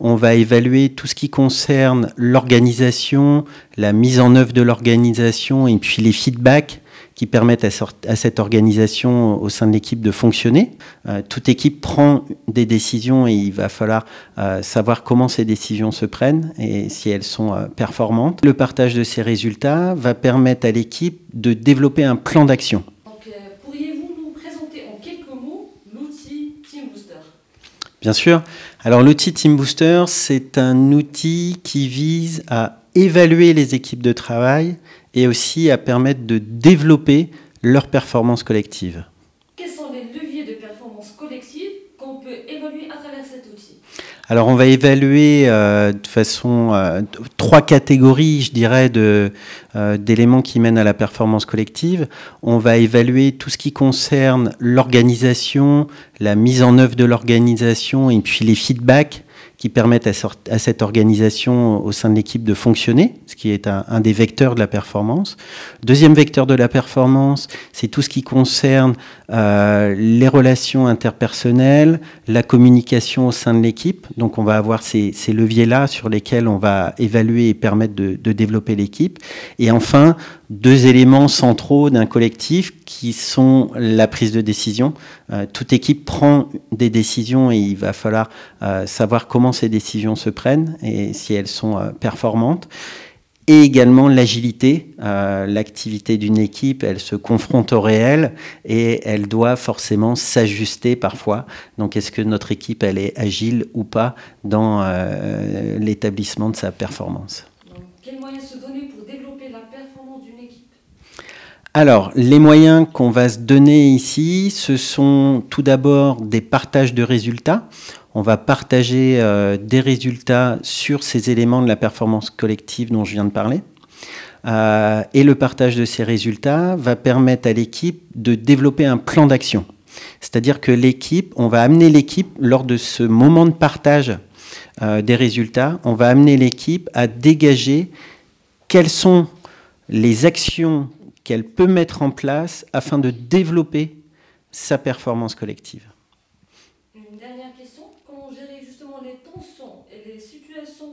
on va évaluer tout ce qui concerne l'organisation, la mise en œuvre de l'organisation et puis les feedbacks qui permettent à, cette organisation au sein de l'équipe de fonctionner. Euh, toute équipe prend des décisions et il va falloir euh, savoir comment ces décisions se prennent et si elles sont euh, performantes. Le partage de ces résultats va permettre à l'équipe de développer un plan d'action. Pourriez-vous nous présenter en quelques mots l'outil Team Booster Bien sûr. Alors l'outil Team Booster, c'est un outil qui vise à évaluer les équipes de travail et aussi à permettre de développer leur performance collective. Alors on va évaluer euh, de façon euh, trois catégories, je dirais, de, euh, d'éléments qui mènent à la performance collective. On va évaluer tout ce qui concerne l'organisation, la mise en œuvre de l'organisation et puis les feedbacks qui permettent à, cette organisation au sein de l'équipe de fonctionner, ce qui est un, des vecteurs de la performance. Deuxième vecteur de la performance, c'est tout ce qui concerne euh, les relations interpersonnelles, la communication au sein de l'équipe. Donc on va avoir ces, leviers-là sur lesquels on va évaluer et permettre de, développer l'équipe. Et enfin, deux éléments centraux d'un collectif qui sont la prise de décision. Euh, toute équipe prend des décisions et il va falloir euh, savoir comment ces décisions se prennent et si elles sont euh, performantes et également l'agilité. Euh, l'activité d'une équipe, elle se confronte au réel et elle doit forcément s'ajuster parfois. Donc est-ce que notre équipe, elle est agile ou pas dans euh, l'établissement de sa performance Quels moyens se donner pour développer la performance d'une équipe alors, les moyens qu'on va se donner ici, ce sont tout d'abord des partages de résultats on va partager euh, des résultats sur ces éléments de la performance collective dont je viens de parler. Euh, et le partage de ces résultats va permettre à l'équipe de développer un plan d'action. C'est-à-dire que l'équipe, on va amener l'équipe lors de ce moment de partage euh, des résultats, on va amener l'équipe à dégager quelles sont les actions qu'elle peut mettre en place afin de développer sa performance collective.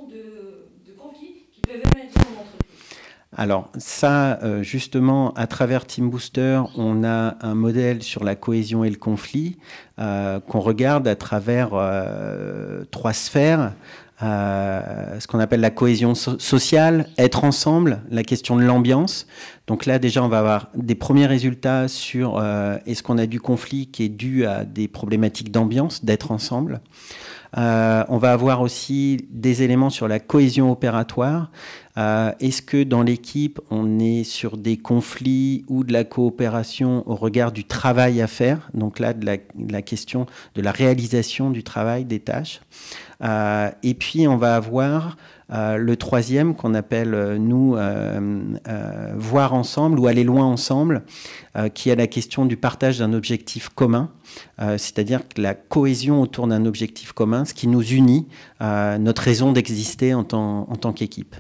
de, de qui peuvent dans alors ça, euh, justement, à travers Team Booster, on a un modèle sur la cohésion et le conflit euh, qu'on regarde à travers euh, trois sphères. ce qu'on appelle la cohésion sociale, être ensemble, la question de l'ambiance. Donc là, déjà, on va avoir des premiers résultats sur est-ce qu'on a du conflit qui est dû à des problématiques d'ambiance, d'être ensemble. Euh, on va avoir aussi des éléments sur la cohésion opératoire. Euh, est-ce que dans l'équipe, on est sur des conflits ou de la coopération au regard du travail à faire Donc là, de la, question de la réalisation du travail, des tâches. Euh, et puis, on va avoir euh, le troisième qu'on appelle, nous, voir ensemble ou aller loin ensemble, qui est la question du partage d'un objectif commun, c'est-à-dire la cohésion autour d'un objectif commun, ce qui nous unit, notre raison d'exister en tant qu'équipe.